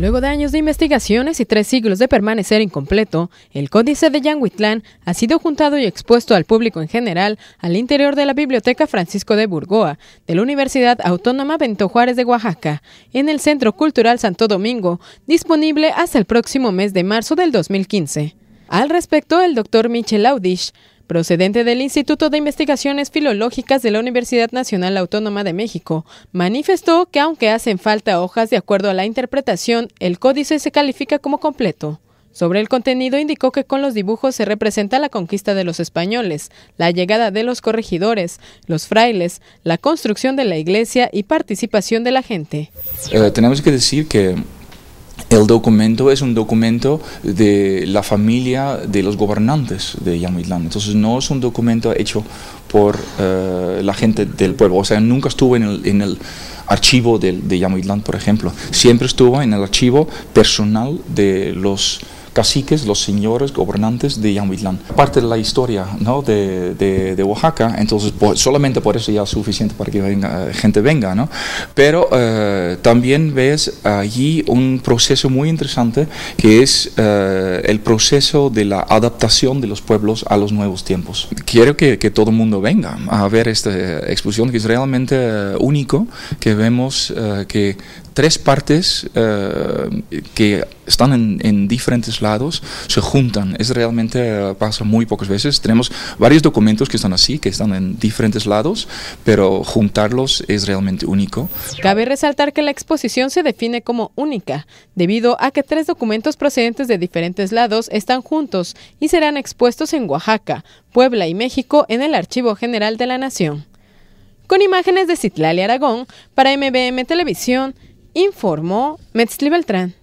Luego de años de investigaciones y tres siglos de permanecer incompleto, el Códice de Yanguitlán ha sido juntado y expuesto al público en general al interior de la Biblioteca Francisco de Burgoa de la Universidad Autónoma Bento Juárez de Oaxaca, en el Centro Cultural Santo Domingo, disponible hasta el próximo mes de marzo del 2015. Al respecto, el doctor Michel Audish, procedente del Instituto de Investigaciones Filológicas de la Universidad Nacional Autónoma de México, manifestó que aunque hacen falta hojas de acuerdo a la interpretación, el códice se califica como completo. Sobre el contenido indicó que con los dibujos se representa la conquista de los españoles, la llegada de los corregidores, los frailes, la construcción de la iglesia y participación de la gente. Eh, tenemos que decir que el documento es un documento de la familia de los gobernantes de Yamitlán. Entonces no es un documento hecho por eh, la gente del pueblo. O sea, nunca estuvo en el, en el archivo de, de por ejemplo. Siempre estuvo en el archivo personal de los caciques, los señores gobernantes de Yanhuitlán. Parte de la historia ¿no? de, de, Oaxaca, entonces solamente por eso ya es suficiente para que venga, eh, gente venga, ¿no? Pero eh, también ves allí un proceso muy interesante que es eh, el proceso de la adaptación de los pueblos a los nuevos tiempos. Quiero que, que todo el mundo venga a ver esta exposición que es realmente único, que vemos que tres partes que están en, en diferentes lados se juntan. Es realmente eh, pasa muy pocas veces. Tenemos varios documentos que están así, que están en diferentes lados, pero juntarlos es realmente único. Cabe resaltar que la exposición se define como única, debido a que tres documentos procedentes de diferentes lados están juntos y serán expuestos en Oaxaca, Puebla y México en el Archivo General de la Nación. Con imágenes de y Aragón, para MBM Televisión, informó Metzli Beltrán.